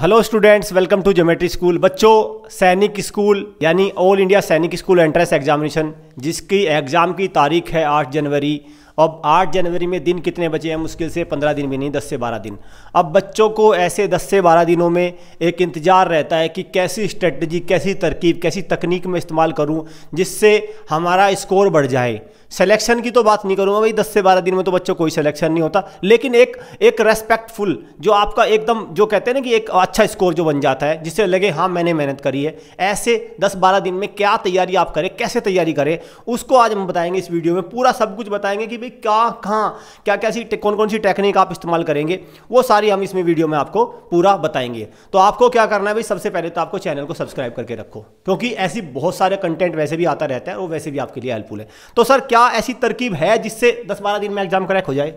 Hello students welcome to geometry school बच्चों Sainik school यानी all India Sainik school entrance examination जिसकी exam की तारीख है 8 जनवरी अब 8 जनवरी में दिन कितने बचे हैं मुश्किल से 15 दिन भी नहीं 10 से 12 दिन अब बच्चों को ऐसे 10 से 12 दिनों में एक इंतज़ार रहता है कि कैसी स्ट्रेटजी कैसी तरकीब कैसी तकनीक में इस्तेमाल करूँ जिससे हमारा स्कोर बढ़ जाए सिलेक्शन की तो बात नहीं करूंगा भाई दस से बारह दिन में तो बच्चों कोई सिलेक्शन नहीं होता लेकिन एक एक रेस्पेक्टफुल जो आपका एकदम जो कहते हैं ना कि एक अच्छा स्कोर जो बन जाता है जिससे लगे हाँ मैंने मेहनत करी है ऐसे दस बारह दिन में क्या तैयारी आप करें कैसे तैयारी करें उसको आज हम बताएंगे इस वीडियो में पूरा सब कुछ बताएंगे कि भाई क्या कहाँ क्या क्या सी कौन कौन सी टेक्निक आप इस्तेमाल करेंगे वो सारी हम इसमें वीडियो में आपको पूरा बताएंगे तो आपको क्या करना है भाई सबसे पहले तो आपको चैनल को सब्सक्राइब करके रखो क्योंकि ऐसी बहुत सारे कंटेंट वैसे भी आता रहता है वो वैसे भी आपके लिए हेल्पफुल है तो सर क्या क्या ऐसी तरकीब है जिससे दस बारह दिन में एग्जाम क्रैक हो जाए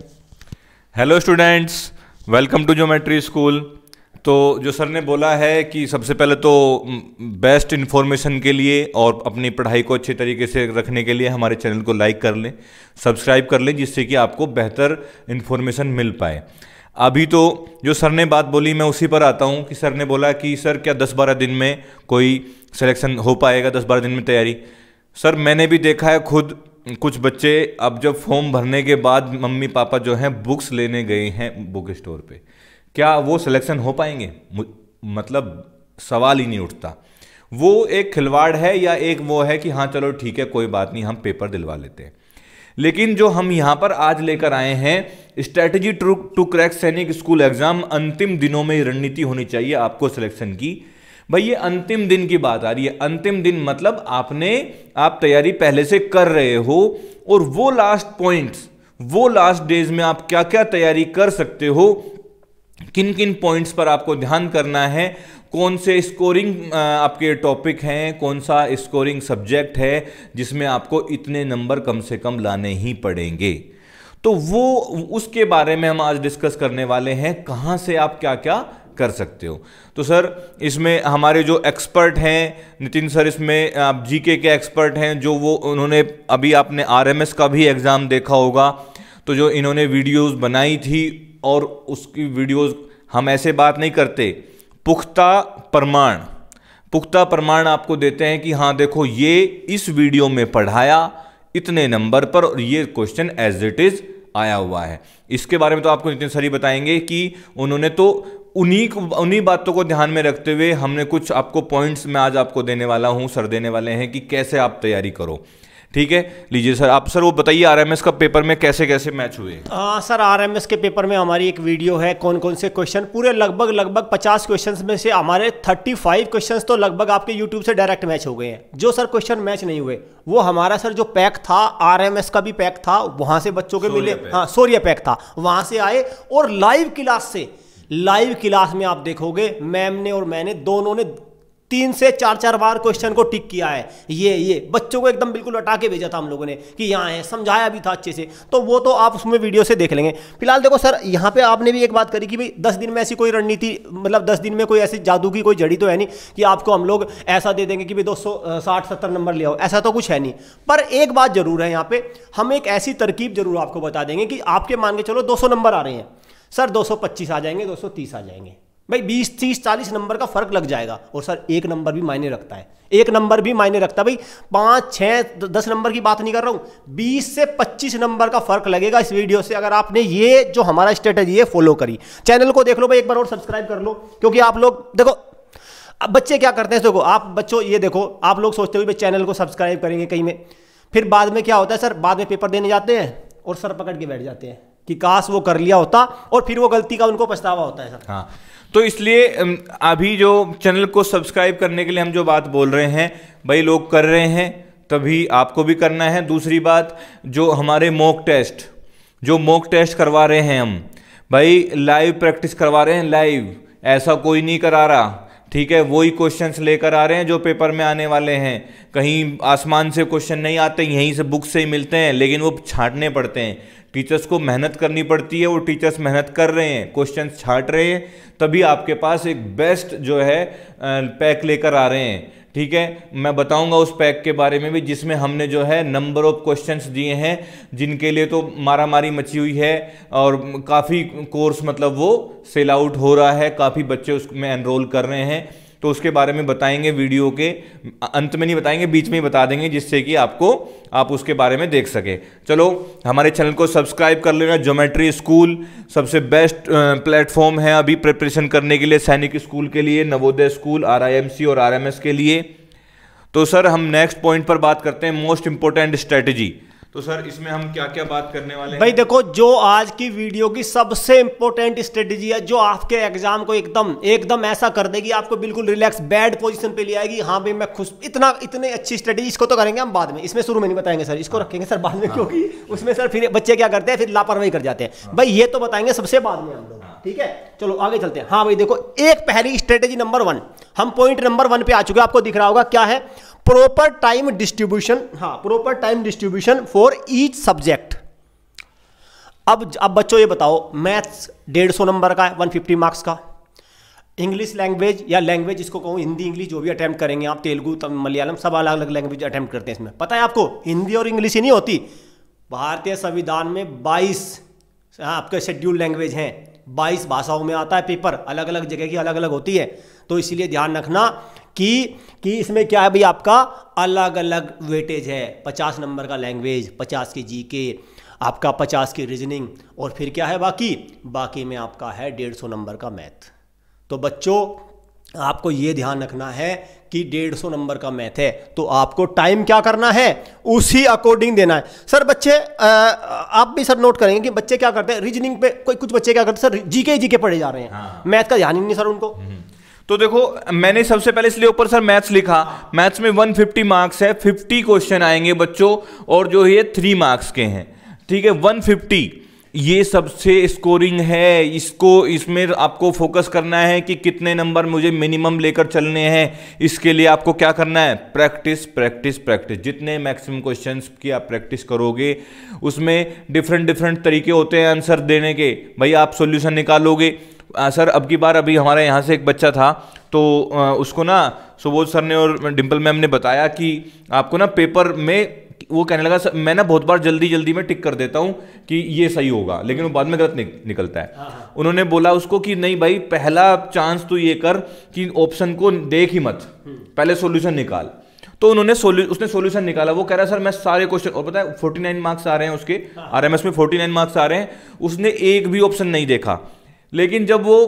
hello students welcome to geometry school तो जो सर ने बोला है कि सबसे पहले तो बेस्ट इन्फॉर्मेशन के लिए और अपनी पढ़ाई को अच्छे तरीके से रखने के लिए हमारे चैनल को लाइक कर लें सब्सक्राइब कर लें जिससे कि आपको बेहतर इन्फॉर्मेशन मिल पाए अभी तो जो सर ने बात बोली मैं उसी पर आता हूँ कि सर ने बोला कि सर क्या दस बारह दिन में कोई सिलेक्शन हो पाएगा दस बारह दिन में तैयारी सर मैंने भी देखा है खुद कुछ बच्चे अब जब फॉर्म भरने के बाद मम्मी पापा जो हैं बुक्स लेने गए हैं बुक स्टोर पे क्या वो सिलेक्शन हो पाएंगे मतलब सवाल ही नहीं उठता वो एक खिलवाड़ है या एक वो है कि हाँ चलो ठीक है कोई बात नहीं हम पेपर दिलवा लेते हैं लेकिन जो हम यहाँ पर आज लेकर आए हैं strategy to crack Sainik school exam अंतिम दिनों में रणनीति होनी चाहिए आपको सिलेक्शन की भाई ये अंतिम दिन की बात आ रही है अंतिम दिन मतलब आपने आप तैयारी पहले से कर रहे हो और वो लास्ट पॉइंट्स वो लास्ट डेज में आप क्या क्या तैयारी कर सकते हो किन किन पॉइंट्स पर आपको ध्यान करना है कौन से स्कोरिंग आपके टॉपिक हैं कौन सा स्कोरिंग सब्जेक्ट है जिसमें आपको इतने नंबर कम से कम लाने ही पड़ेंगे तो वो उसके बारे में हम आज डिस्कस करने वाले हैं कहाँ से आप क्या क्या कर सकते हो तो सर इसमें हमारे जो एक्सपर्ट हैं नितिन सर इसमें आप जीके के एक्सपर्ट हैं जो वो उन्होंने अभी आपने आरएमएस का भी एग्ज़ाम देखा होगा तो जो इन्होंने वीडियोस बनाई थी और उसकी वीडियोस हम ऐसे बात नहीं करते पुख्ता प्रमाण पुख्ता प्रमाण आपको देते हैं कि हाँ देखो ये इस वीडियो में पढ़ाया इतने नंबर पर और ये क्वेश्चन एज इट इज़ आया हुआ है इसके बारे में तो आपको नितिन सर ही बताएंगे कि उन्होंने तो उन्हीं उन्हीं बातों को ध्यान में रखते हुए हमने कुछ आपको पॉइंट्स मैं आज आपको देने वाला हूँ सर देने वाले हैं कि कैसे आप तैयारी करो ठीक है लीजिए सर आप सर वो बताइए आर एम एस का पेपर में कैसे कैसे मैच हुए आ, सर आर एम एस के पेपर में हमारी एक वीडियो है कौन कौन से क्वेश्चन पूरे लगभग लगभग पचास क्वेश्चन में से हमारे थर्टी फाइव क्वेश्चन तो लगभग आपके यूट्यूब से डायरेक्ट मैच हो गए हैं जो सर क्वेश्चन मैच नहीं हुए वो हमारा सर जो पैक था आर एम एस का भी पैक था वहां से बच्चों के मिले हाँ सोरिया पैक था वहां से आए और लाइव क्लास से लाइव क्लास में आप देखोगे मैम ने और मैंने दोनों ने तीन से चार चार बार क्वेश्चन को टिक किया है ये ये बच्चों को एकदम बिल्कुल हटा के भेजा था हम लोगों ने कि यहाँ है समझाया भी था अच्छे से तो वो तो आप उसमें वीडियो से देख लेंगे फिलहाल देखो सर यहाँ पे आपने भी एक बात करी कि भाई दस दिन में ऐसी कोई रणनीति मतलब दस दिन में कोई ऐसी जादू की कोई जड़ी तो है नहीं कि आपको हम लोग ऐसा दे देंगे कि भाई दो सौ साठ सत्तर नंबर ले आओ ऐसा तो कुछ है नहीं पर एक बात जरूर है यहाँ पे हम एक ऐसी तरकीब जरूर आपको बता देंगे कि आपके मान के चलो दो नंबर आ रहे हैं सर दो आ जाएंगे दो आ जाएंगे भाई बीस तीस चालीस नंबर का फर्क लग जाएगा और सर एक नंबर भी मायने रखता है एक नंबर भी मायने रखता है भाई पाँच छः दस नंबर की बात नहीं कर रहा हूँ बीस से पच्चीस नंबर का फर्क लगेगा इस वीडियो से अगर आपने ये जो हमारा स्ट्रेटेजी है फॉलो करी चैनल को देख लो भाई एक बार और सब्सक्राइब कर लो क्योंकि आप लोग देखो अब बच्चे क्या करते हैं देखो आप बच्चों ये देखो आप लोग सोचते हो भाई चैनल को सब्सक्राइब करेंगे कहीं में फिर बाद में क्या होता है सर बाद में पेपर देने जाते हैं और सर पकड़ के बैठ जाते हैं कि काश वो कर लिया होता और फिर वो गलती का उनको पछतावा होता है सर हाँ तो इसलिए अभी जो चैनल को सब्सक्राइब करने के लिए हम जो बात बोल रहे हैं भाई लोग कर रहे हैं तभी आपको भी करना है दूसरी बात जो हमारे मॉक टेस्ट जो मॉक टेस्ट करवा रहे हैं हम भाई लाइव प्रैक्टिस करवा रहे हैं लाइव ऐसा कोई नहीं करा रहा ठीक है वही क्वेश्चंस लेकर आ रहे हैं जो पेपर में आने वाले हैं कहीं आसमान से क्वेश्चन नहीं आते यहीं से बुक से ही मिलते हैं लेकिन वो छांटने पड़ते हैं टीचर्स को मेहनत करनी पड़ती है वो टीचर्स मेहनत कर रहे हैं क्वेश्चन छाट रहे हैं तभी आपके पास एक बेस्ट जो है पैक लेकर आ रहे हैं ठीक है मैं बताऊंगा उस पैक के बारे में भी जिसमें हमने जो है नंबर ऑफ क्वेश्चंस दिए हैं जिनके लिए तो मारा मारी मची हुई है और काफ़ी कोर्स मतलब वो सेल आउट हो रहा है काफ़ी बच्चे उसमें एनरोल कर रहे हैं तो उसके बारे में बताएंगे वीडियो के अंत में नहीं बताएंगे बीच में ही बता देंगे जिससे कि आपको आप उसके बारे में देख सके चलो हमारे चैनल को सब्सक्राइब कर लेना जोमेट्री स्कूल सबसे बेस्ट प्लेटफॉर्म है अभी प्रिपरेशन करने के लिए सैनिक स्कूल के लिए नवोदय स्कूल आर और आर के लिए तो सर हम नेक्स्ट पॉइंट पर बात करते हैं मोस्ट इंपॉर्टेंट स्ट्रेटेजी तो सर इसमें हम क्या क्या बात करने वाले हैं भाई देखो जो आज की वीडियो की सबसे इंपॉर्टेंट स्ट्रेटेजी है जो आपके एग्जाम को एकदम एकदम ऐसा कर देगी आपको बिल्कुल रिलैक्स बैड पोजीशन पे ले आएगी हाँ भाई मैं खुश इतना इतने अच्छी स्ट्रेटेजी इसको तो करेंगे हम बाद में इसमें शुरू में नहीं बताएंगे सर इसको हाँ। रखेंगे सर बाद में हाँ। क्योंकि उसमें सर फिर बच्चे क्या करते हैं फिर लापरवाही कर जाते हैं हाँ। भाई ये तो बताएंगे सबसे बाद में हम लोग ठीक है चलो आगे चलते हैं हाँ भाई देखो एक पहली स्ट्रेटेजी नंबर वन हम पॉइंट नंबर वन पे आ चुके हैं आपको दिख रहा होगा क्या है प्रॉपर टाइम डिस्ट्रीब्यूशन हाँ proper time distribution for each subject अब अब बच्चों ये बताओ मैथ्स डेढ़ सौ नंबर का है वन फिफ्टी मार्क्स का इंग्लिश लैंग्वेज या लैंग्वेज इसको कहूँ हिंदी इंग्लिश जो भी अटैम्प्ट करेंगे आप तेलुगु मलयालम सब अलग अलग लैंग्वेज अटैम्प्ट करते हैं इसमें पता है आपको हिंदी और इंग्लिश ही नहीं होती भारतीय संविधान में बाईस हाँ, आपके शेड्यूल लैंग्वेज हैं बाईस भाषाओं में आता है पेपर अलग अलग जगह की अलग अलग होती है तो इसीलिए ध्यान रखना कि कि इसमें क्या है भाई आपका अलग अलग वेटेज है पचास नंबर का लैंग्वेज पचास की जी के आपका पचास की रीजनिंग और फिर क्या है बाकी बाकी में आपका है डेढ़ सौ नंबर का मैथ तो बच्चों आपको ये ध्यान रखना है कि डेढ़ सौ नंबर का मैथ है तो आपको टाइम क्या करना है उसी अकॉर्डिंग देना है सर बच्चे आ, आप भी सर नोट करेंगे कि बच्चे क्या करते हैं रीजनिंग पे कोई कुछ बच्चे क्या करते हैं सर जीके जीके पढ़े जा रहे हैं हाँ। मैथ का ध्यान ही नहीं सर उनको हम्म। तो देखो मैंने सबसे पहले इसलिए ऊपर सर मैथ्स लिखा मैथ्स में 150 मार्क्स है 50 क्वेश्चन आएंगे बच्चों और जो ये थ्री मार्क्स के हैं ठीक है 150 ये सबसे स्कोरिंग है इसको इसमें आपको फोकस करना है कि कितने नंबर मुझे मिनिमम लेकर चलने हैं इसके लिए आपको क्या करना है प्रैक्टिस प्रैक्टिस प्रैक्टिस जितने मैक्सिमम क्वेश्चंस की आप प्रैक्टिस करोगे उसमें डिफरेंट डिफरेंट तरीके होते हैं आंसर देने के भाई आप सॉल्यूशन निकालोगे सर अब की बार अभी हमारे यहाँ से एक बच्चा था तो उसको ना सुबोध सर ने और डिम्पल मैम ने बताया कि आपको ना पेपर में वो कहने लगा सर मैं ना बहुत बार जल्दी जल्दी में टिक कर देता हूँ कि ये सही होगा लेकिन वो बाद में गलत निकलता है हाँ, हाँ। उन्होंने बोला उसको कि नहीं भाई पहला चांस तो ये कर कि ऑप्शन को देख ही मत हम्म। पहले सोल्यूशन निकाल तो उन्होंने सोल्यू उसने सोल्यूशन निकाला वो कह रहा है सर मैं सारे क्वेश्चन और पता है फोर्टी नाइन मार्क्स आ रहे हैं उसके हाँ। आर एम एस में फोर्टी नाइन मार्क्स आ रहे हैं उसने एक भी ऑप्शन नहीं देखा लेकिन जब वो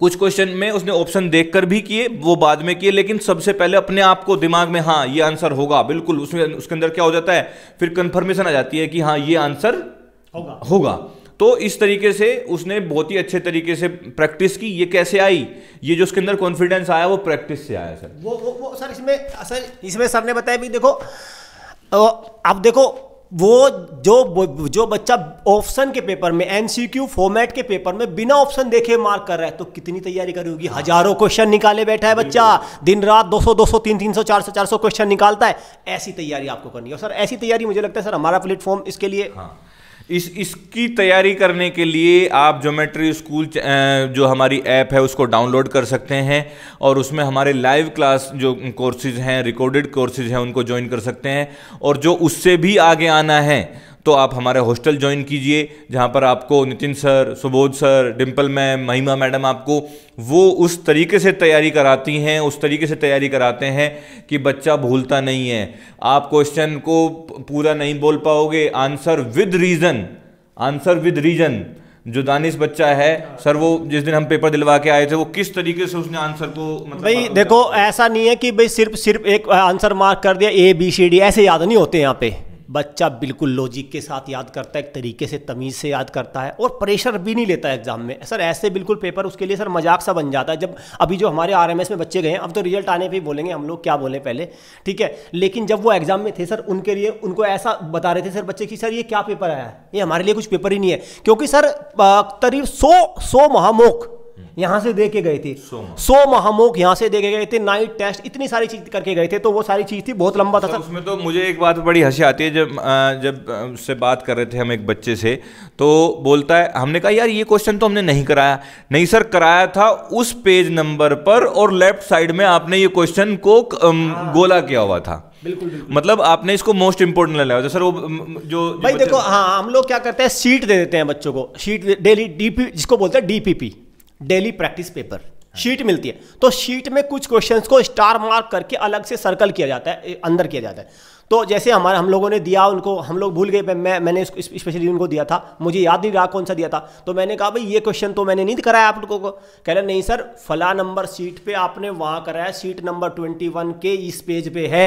कुछ क्वेश्चन में उसने ऑप्शन देखकर भी किए वो बाद में किए लेकिन सबसे पहले अपने आप को दिमाग में हाँ ये आंसर होगा बिल्कुल उसमें उसके अंदर क्या हो जाता है फिर कंफर्मेशन आ जाती है कि हाँ ये आंसर होगा होगा तो इस तरीके से उसने बहुत ही अच्छे तरीके से प्रैक्टिस की ये कैसे आई ये जो उसके अंदर कॉन्फिडेंस आया वो प्रैक्टिस से आया सर वो वो, वो सर इसमें सर इसमें सर ने बताया भी देखो आप देखो वो जो जो बच्चा ऑप्शन के पेपर में एनसीक्यू फॉर्मेट के पेपर में बिना ऑप्शन देखे मार्क कर रहा है तो कितनी तैयारी करी होगी हजारों क्वेश्चन निकाले बैठा है बच्चा दिन रात 200 200 300 300 400 400 क्वेश्चन निकालता है ऐसी तैयारी आपको करनी है सर ऐसी तैयारी मुझे लगता है सर हमारा प्लेटफॉर्म इसके लिए हाँ। इस इसकी तैयारी करने के लिए आप जोमेट्री स्कूल जो हमारी ऐप है उसको डाउनलोड कर सकते हैं और उसमें हमारे लाइव क्लास जो कोर्सेज हैं रिकॉर्डेड कोर्सेज हैं उनको ज्वाइन कर सकते हैं और जो उससे भी आगे आना है तो आप हमारे हॉस्टल ज्वाइन कीजिए जहाँ पर आपको Nitin sir Subodh sir Dimple ma'am Mahima madam आपको वो उस तरीके से तैयारी कराती हैं उस तरीके से तैयारी कराते हैं कि बच्चा भूलता नहीं है आप क्वेश्चन को पूरा नहीं बोल पाओगे answer with reason answer with reason जो दानिश बच्चा है सर वो जिस दिन हम पेपर दिलवा के आए थे वो किस तरीके से उसने आंसर को मतलब भाई देखो ऐसा नहीं है कि भाई सिर्फ सिर्फ एक आंसर मार्क कर दिया ए बी सी डी ऐसे याद नहीं होते यहाँ पे बच्चा बिल्कुल लॉजिक के साथ याद करता है एक तरीके से तमीज़ से याद करता है और प्रेशर भी नहीं लेता एग्ज़ाम में सर ऐसे बिल्कुल पेपर उसके लिए सर मजाक सा बन जाता है जब अभी जो हमारे आर में बच्चे गए हैं अब तो रिजल्ट आने पर बोलेंगे हम लोग क्या बोले पहले ठीक है लेकिन जब वो एग्ज़ाम में थे सर उनके लिए उनको ऐसा बता रहे थे सर बच्चे कि सर ये क्या पेपर आया ये हमारे लिए कुछ पेपर ही नहीं है क्योंकि सर करीब सौ सौ महामोख यहां से देके गए थे सो महामोक यहां से देके गए थे नाइट टेस्ट इतनी सारी चीज करके गए थे तो वो सारी चीज थी बहुत लंबा था उसमें तो मुझे एक बात बड़ी हंसी आती है जब जब उससे बात कर रहे थे हम एक बच्चे से तो बोलता है हमने कहा यार ये क्वेश्चन तो हमने नहीं कराया नहीं सर कराया था उस पेज नंबर पर और लेफ्ट साइड में आपने ये क्वेश्चन को हाँ। गोला किया हुआ था बिल्कुल, बिल्कुल मतलब आपने इसको मोस्ट इंपोर्टेंट लगा सर वो जो भाई देखो हाँ हम लोग क्या करते हैं सीट दे देते हैं बच्चों को सीट डेली डीपी जिसको बोलते हैं DPP daily practice paper sheet मिलती है तो शीट में कुछ क्वेश्चंस को स्टार मार्क करके अलग से सर्कल किया जाता है अंदर किया जाता है तो जैसे हमारे हम लोगों ने दिया उनको हम लोग भूल गए मैं मैंने स्पेशली उनको दिया था मुझे याद नहीं रहा कौन सा दिया था तो मैंने कहा भाई ये क्वेश्चन तो मैंने नहीं कराया आप लोगों को कह रहे नहीं सर फला नंबर सीट पे आपने वहाँ कराया सीट नंबर ट्वेंटी वन के इस पेज पे है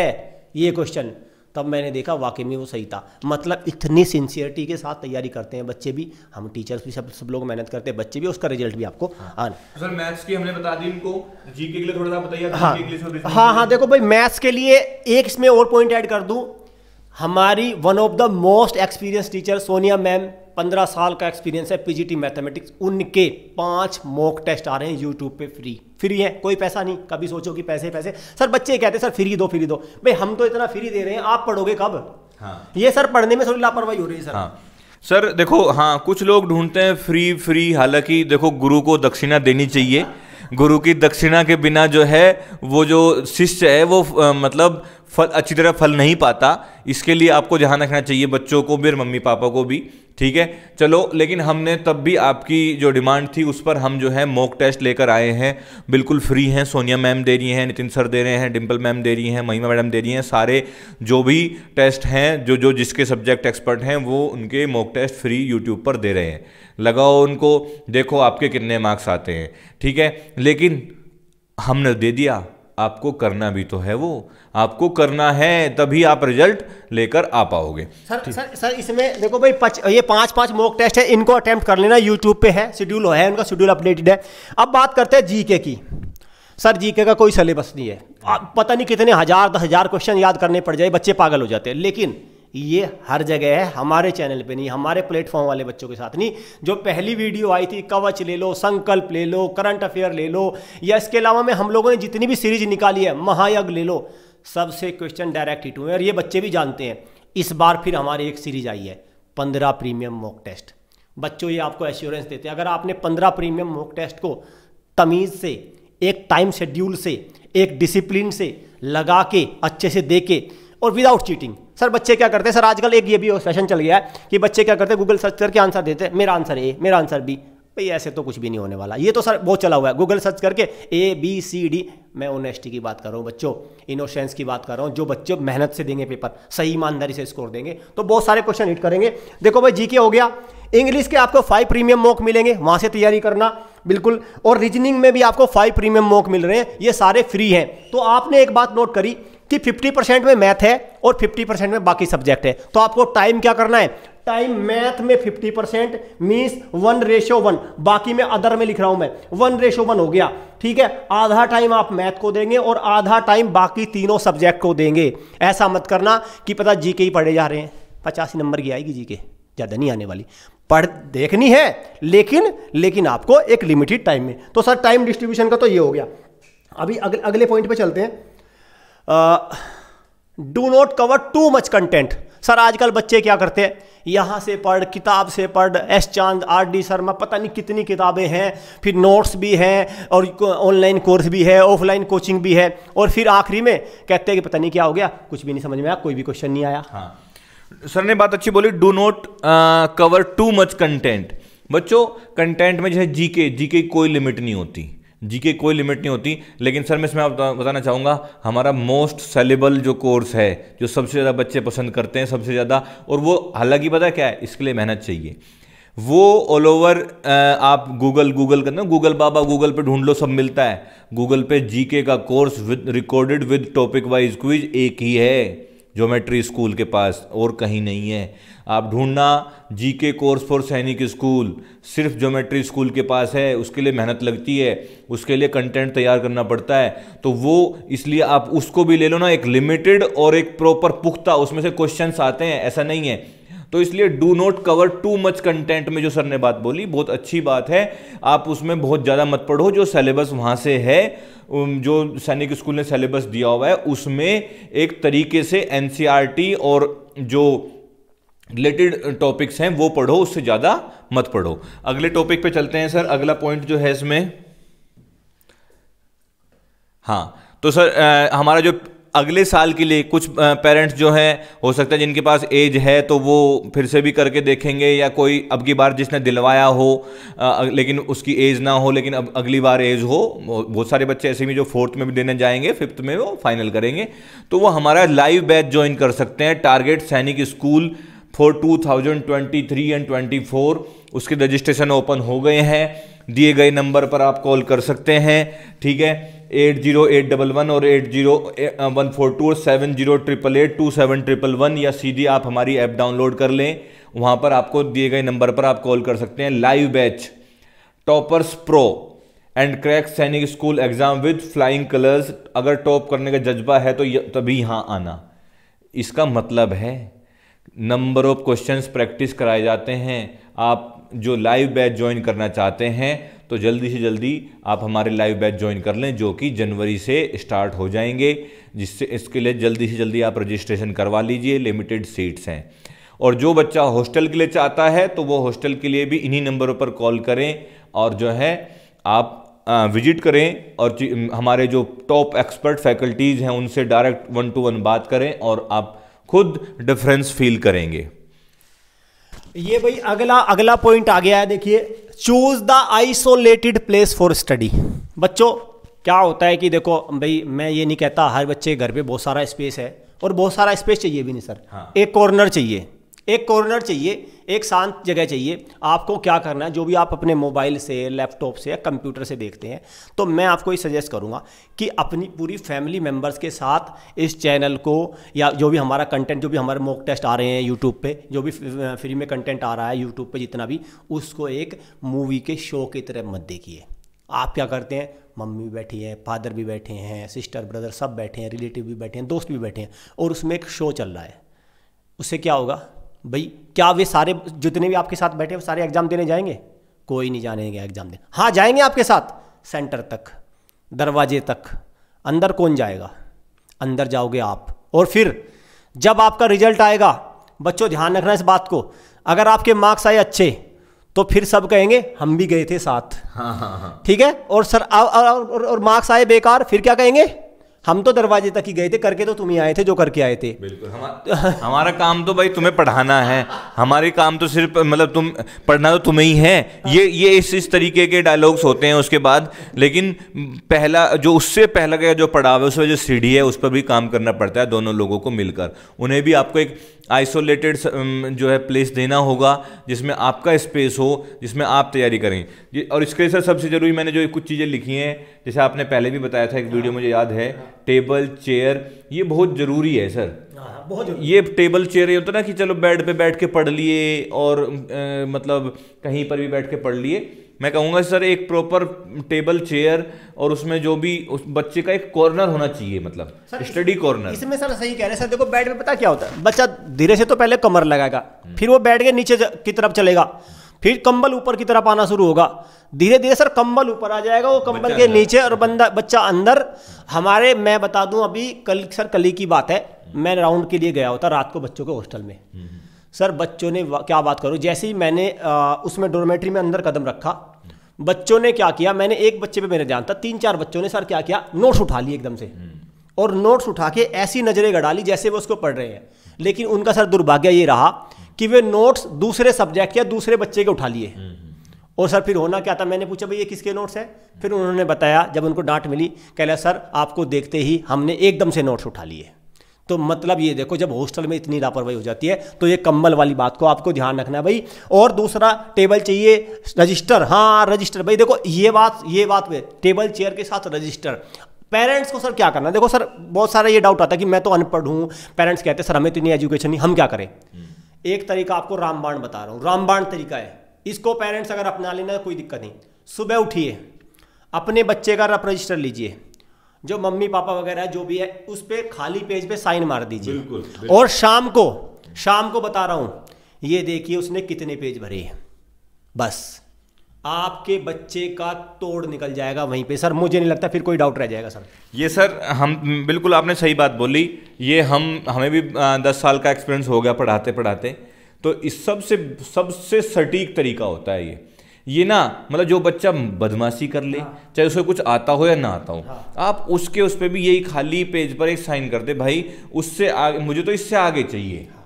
ये क्वेश्चन तब मैंने देखा वाकई में वो सही था मतलब इतनी सिंसियरिटी के साथ तैयारी करते हैं बच्चे भी हम टीचर्स भी सब सब लोग मेहनत करते हैं बच्चे भी उसका रिजल्ट भी आपको हाँ। आने सर मैथ्स की हमने बता दी इनको जीके के लिए थोड़ा सा बताइए हाँ हाँ हाँ देखो भाई मैथ्स के लिए एक इसमें और पॉइंट ऐड कर दूँ हमारी one of the most experience teacher Sonia ma'am पंद्रह साल का एक्सपीरियंस है पीजीटी मैथमेटिक्स उनके पांच मॉक टेस्ट आ रहे हैं यूट्यूब पे फ्री फ्री है कोई पैसा नहीं कभी सोचो कि पैसे पैसे सर बच्चे कहते हैं सर फ्री दो फ्री दो भाई हम तो इतना फ्री दे रहे हैं आप पढ़ोगे कब हाँ ये सर पढ़ने में थोड़ी लापरवाही हो रही है सर हाँ सर देखो हाँ कुछ लोग ढूंढते हैं फ्री फ्री हालांकि देखो गुरु को दक्षिणा देनी चाहिए गुरु की दक्षिणा के बिना जो है वो जो शिष्य है वो आ, मतलब फल अच्छी तरह फल नहीं पाता इसके लिए आपको ध्यान रखना चाहिए बच्चों को भी और मम्मी पापा को भी ठीक है चलो लेकिन हमने तब भी आपकी जो डिमांड थी उस पर हम जो है मॉक टेस्ट लेकर आए हैं बिल्कुल फ्री हैं सोनिया मैम दे रही हैं नितिन सर दे रहे हैं डिम्पल मैम दे रही हैं महिमा मैडम दे रही हैं सारे जो भी टेस्ट हैं जो जो जिसके सब्जेक्ट एक्सपर्ट हैं वो उनके मॉक टेस्ट फ्री यूट्यूब पर दे रहे हैं लगाओ उनको देखो आपके कितने मार्क्स आते हैं ठीक है लेकिन हमने दे दिया आपको करना भी तो है वो आपको करना है तभी आप रिजल्ट लेकर आ पाओगे सर सर सर इसमें देखो भाई पच, ये पांच पांच मॉक टेस्ट है इनको अटेम्प्ट कर लेना यूट्यूब पे है शेड्यूल है उनका शेड्यूल अपडेटेड है अब बात करते हैं जीके की सर जीके का कोई सिलेबस नहीं है पता नहीं कितने हजार दस हजार क्वेश्चन याद करने पड़ जाए बच्चे पागल हो जाते हैं लेकिन ये हर जगह है हमारे चैनल पे नहीं हमारे प्लेटफॉर्म वाले बच्चों के साथ नहीं जो पहली वीडियो आई थी कवच ले लो संकल्प ले लो करंट अफेयर ले लो या इसके अलावा में हम लोगों ने जितनी भी सीरीज निकाली है महायज्ञ ले लो सबसे क्वेश्चन डायरेक्ट हिट हुए और ये बच्चे भी जानते हैं इस बार फिर हमारी एक सीरीज आई है पंद्रह प्रीमियम मॉक टेस्ट बच्चों ये आपको एश्योरेंस देते हैं अगर आपने पंद्रह प्रीमियम मॉक टेस्ट को तमीज़ से एक टाइम शेड्यूल से एक डिसिप्लिन से लगा के अच्छे से दे के और विदाउट चीटिंग सर बच्चे क्या करते हैं सर आजकल एक ये भी फैशन चल गया है कि बच्चे क्या करते हैं गूगल सर्च करके आंसर देते हैं मेरा आंसर ए मेरा आंसर बी भाई ऐसे तो कुछ भी नहीं होने वाला ये तो सर बहुत चला हुआ है गूगल सर्च करके ए बी सी डी मैं ओनेस्टी की बात कर रहा हूँ बच्चों इनोशेंस की बात कर रहा हूँ जो बच्चे मेहनत से देंगे पेपर सही ईमानदारी से स्कोर देंगे तो बहुत सारे क्वेश्चन हिट करेंगे देखो भाई जी हो गया इंग्लिश के आपको फाइव प्रीमियम मॉक मिलेंगे वहाँ से तैयारी करना बिल्कुल और रीजनिंग में भी आपको फाइव प्रीमियम मॉक मिल रहे हैं ये सारे फ्री हैं तो आपने एक बात नोट करी कि 50 परसेंट में मैथ है और 50 परसेंट में बाकी सब्जेक्ट है तो आपको टाइम क्या करना है टाइम मैथ में 50 percent means one ratio one बाकी में अदर में लिख रहा हूं मैं वन रेशो वन हो गया ठीक है आधा टाइम आप मैथ को देंगे और आधा टाइम बाकी तीनों सब्जेक्ट को देंगे ऐसा मत करना कि पता जी के ही पढ़े जा रहे हैं पचासी नंबर की आएगी जी ज़्यादा नहीं आने वाली पढ़ देखनी है लेकिन लेकिन आपको एक लिमिटेड टाइम में तो सर टाइम डिस्ट्रीब्यूशन का तो ये हो गया अभी अगले अगले पॉइंट पे चलते हैं do not cover too much content sir आजकल बच्चे क्या करते हैं यहाँ से पढ़ किताब से पढ़ एस चांद आर डी शर्मा पता नहीं कितनी किताबें हैं फिर नोट्स भी हैं और ऑनलाइन कोर्स भी है ऑफलाइन कोचिंग भी है और फिर आखिरी में कहते हैं कि पता नहीं क्या हो गया कुछ भी नहीं समझ में आया कोई भी क्वेश्चन नहीं आया हाँ सर ने बात अच्छी बोली do not cover too much content बच्चों कंटेंट में जो है जीके जीके की कोई लिमिट नहीं होती जी के कोई लिमिट नहीं होती लेकिन सर मैं इसमें आप बताना चाहूँगा हमारा मोस्ट सेलेबल जो कोर्स है जो सबसे ज़्यादा बच्चे पसंद करते हैं सबसे ज़्यादा और वो हालांकि पता क्या है इसके लिए मेहनत चाहिए वो ऑल ओवर आप गूगल गूगल ना गूगल बाबा गूगल पे ढूंढ लो सब मिलता है गूगल पे जीके का course with recorded with topic wise quiz एक ही है ज्योमेट्री स्कूल के पास और कहीं नहीं है आप ढूंढना GK course for Sainik school सिर्फ ज्योमेट्री स्कूल के पास है उसके लिए मेहनत लगती है उसके लिए कंटेंट तैयार करना पड़ता है तो वो इसलिए आप उसको भी ले लो ना एक लिमिटेड और एक प्रॉपर पुख्ता उसमें से क्वेश्चन आते हैं ऐसा नहीं है तो इसलिए do not cover too much content में जो सर ने बात बोली बहुत अच्छी बात है आप उसमें बहुत ज़्यादा मत पढ़ो जो सिलेबस वहाँ से है जो सैनिक स्कूल ने सिलेबस दिया हुआ है उसमें एक तरीके से एन e और जो रिलेटेड टॉपिक्स हैं वो पढ़ो उससे ज़्यादा मत पढ़ो अगले टॉपिक पे चलते हैं सर अगला पॉइंट जो है इसमें हाँ तो सर आ, हमारा जो अगले साल के लिए कुछ पेरेंट्स जो हैं हो सकता है जिनके पास एज है तो वो फिर से भी करके देखेंगे या कोई अब की बार जिसने दिलवाया हो आ, लेकिन उसकी एज ना हो लेकिन अब अगली बार एज हो बहुत सारे बच्चे ऐसे भी जो फोर्थ में भी देने जाएंगे फिफ्थ में वो फाइनल करेंगे तो वो हमारा लाइव बैच ज्वाइन कर सकते हैं target Sainik school for two and twenty उसके रजिस्ट्रेशन ओपन हो गए हैं दिए गए नंबर पर आप कॉल कर सकते हैं ठीक है eight zero eight double one और eight zero one four two और seven zero triple eight two seven triple one या सीधी आप हमारी ऐप डाउनलोड कर लें वहाँ पर आपको दिए गए नंबर पर आप कॉल कर सकते हैं live batch toppers pro and crack Sainik school exam with flying colours अगर टॉप करने का जज्बा है तो तभी यहाँ आना इसका मतलब है नंबर ऑफ क्वेश्चंस प्रैक्टिस कराए जाते हैं आप जो लाइव बैच ज्वाइन करना चाहते हैं तो जल्दी से जल्दी आप हमारे लाइव बैच ज्वाइन कर लें जो कि जनवरी से स्टार्ट हो जाएंगे जिससे इसके लिए जल्दी से जल्दी आप रजिस्ट्रेशन करवा लीजिए लिमिटेड सीट्स हैं और जो बच्चा हॉस्टल के लिए चाहता है तो वो हॉस्टल के लिए भी इन्हीं नंबरों पर कॉल करें और जो है आप विजिट करें और हमारे जो टॉप एक्सपर्ट फैकल्टीज़ हैं उनसे डायरेक्ट वन टू वन बात करें और आप खुद डिफरेंस फील करेंगे ये भाई अगला अगला पॉइंट आ गया है देखिए choose the isolated place for study बच्चों क्या होता है कि देखो भाई मैं ये नहीं कहता हर बच्चे घर पे बहुत सारा स्पेस है और बहुत सारा स्पेस चाहिए भी नहीं सर हाँ। एक कॉर्नर चाहिए एक कॉर्नर चाहिए एक शांत जगह चाहिए आपको क्या करना है जो भी आप अपने मोबाइल से लैपटॉप से या कंप्यूटर से देखते हैं तो मैं आपको ये सजेस्ट करूँगा कि अपनी पूरी फैमिली मेम्बर्स के साथ इस चैनल को या जो भी हमारा कंटेंट जो भी हमारे मॉक टेस्ट आ रहे हैं यूट्यूब पे जो भी फ्री में कंटेंट आ रहा है यूट्यूब पे जितना भी उसको एक मूवी के शो की तरह मत देखिए आप क्या करते हैं मम्मी भी बैठी है फादर भी बैठे हैं सिस्टर ब्रदर सब बैठे हैं रिलेटिव भी बैठे हैं दोस्त भी बैठे हैं और उसमें एक शो चल रहा है उससे क्या होगा भाई क्या वे सारे जितने भी आपके साथ बैठे वो सारे एग्जाम देने जाएंगे कोई नहीं जाने गया एग्जाम देने हाँ जाएंगे आपके साथ सेंटर तक दरवाजे तक अंदर कौन जाएगा अंदर जाओगे आप और फिर जब आपका रिजल्ट आएगा बच्चों ध्यान रखना इस बात को अगर आपके मार्क्स आए अच्छे तो फिर सब कहेंगे हम भी गए थे साथ हाँ हाँ हाँ ठीक है और सर और, और, और, और मार्क्स आए बेकार फिर क्या कहेंगे हम तो दरवाजे तक ही गए थे करके तो तुम ही आए थे जो करके आए थे बिल्कुल हमा, हमारा काम तो भाई तुम्हें पढ़ाना है हमारे काम तो सिर्फ मतलब तुम पढ़ना तो तुम्हें ही है ये ये इस इस तरीके के डायलॉग्स होते हैं उसके बाद लेकिन पहला जो उससे पहला का जो पड़ाव है उसमें जो सीढ़ी है उस पर भी काम करना पड़ता है दोनों लोगों को मिलकर उन्हें भी आपको एक आइसोलेटेड जो है प्लेस देना होगा जिसमें आपका स्पेस हो जिसमें आप तैयारी करें और इसके साथ सबसे ज़रूरी मैंने जो कुछ चीज़ें लिखी हैं जैसे आपने पहले भी बताया था एक वीडियो हाँ। मुझे याद है टेबल चेयर ये बहुत ज़रूरी है सर हाँ, हाँ, बहुत ये टेबल चेयर ये होता ना कि चलो बेड पे बैठ के पढ़ लिए और आ, मतलब कहीं पर भी बैठ के पढ़ लिए मैं कहूँगा सर एक प्रॉपर टेबल चेयर और उसमें जो भी उस बच्चे का एक कॉर्नर होना चाहिए मतलब स्टडी कॉर्नर इसमें सर सही कह रहे हैं सर देखो बेड में पता क्या होता है बच्चा धीरे से तो पहले कमर लगाएगा हम्म। फिर वो बैट के नीचे की तरफ चलेगा फिर कंबल ऊपर की तरफ आना शुरू होगा धीरे धीरे सर कंबल ऊपर आ जाएगा वो कंबल के नीचे और बंदा बच्चा अंदर हमारे मैं बता दूं अभी कल सर कली की बात है मैं राउंड के लिए गया होता रात को बच्चों के हॉस्टल में हम्म। सर बच्चों ने क्या बात करो जैसे ही मैंने उसमें डोरमेट्री में अंदर कदम रखा बच्चों ने क्या किया मैंने एक बच्चे पे मेरे ध्यान था तीन चार बच्चों ने सर क्या किया नोट्स उठा लिए एकदम से हम्म। और नोट्स उठा के ऐसी नज़रें गड़ा ली जैसे वो उसको पढ़ रहे हैं लेकिन उनका सर दुर्भाग्य ये रहा कि वे नोट्स दूसरे सब्जेक्ट या दूसरे बच्चे के उठा लिए हम्म, हम्म। और सर फिर होना क्या था मैंने पूछा भाई ये किसके नोट्स हैं फिर उन्होंने बताया जब उनको डांट मिली कहला सर आपको देखते ही हमने एकदम से नोट्स उठा लिए तो मतलब ये देखो जब हॉस्टल में इतनी लापरवाही हो जाती है तो ये कम्बल वाली बात को आपको ध्यान रखना है भाई और दूसरा टेबल चाहिए रजिस्टर हाँ रजिस्टर भाई देखो ये बात ये बात में टेबल चेयर के साथ रजिस्टर पेरेंट्स को सर क्या करना देखो सर बहुत सारा ये डाउट आता है कि मैं तो अनपढ़ हूँ पेरेंट्स कहते हैं सर हमें तो एजुकेशन नहीं हम क्या करें हम्म। एक तरीका आपको रामबाण बता रहा हूँ रामबाण तरीका है इसको पेरेंट्स अगर अपना लेना कोई दिक्कत नहीं सुबह उठिए अपने बच्चे का रफ रजिस्टर लीजिए जो मम्मी पापा वगैरह जो भी है उस पर खाली पेज पे साइन मार दीजिए बिल्कुल, बिल्कुल और शाम को शाम को बता रहा हूं ये देखिए उसने कितने पेज भरे हैं बस आपके बच्चे का तोड़ निकल जाएगा वहीं पे सर मुझे नहीं लगता फिर कोई डाउट रह जाएगा सर ये सर हम बिल्कुल आपने सही बात बोली ये हम हमें भी दस साल का एक्सपीरियंस हो गया पढ़ाते पढ़ाते तो इस सबसे सबसे सटीक तरीका होता है ये ये ना मतलब जो बच्चा बदमाशी कर ले हाँ। चाहे उसे कुछ आता हो या ना आता हो हाँ। आप उसके उस पर भी यही खाली पेज पर एक साइन कर दे भाई उससे आगे मुझे तो इससे आगे चाहिए हाँ।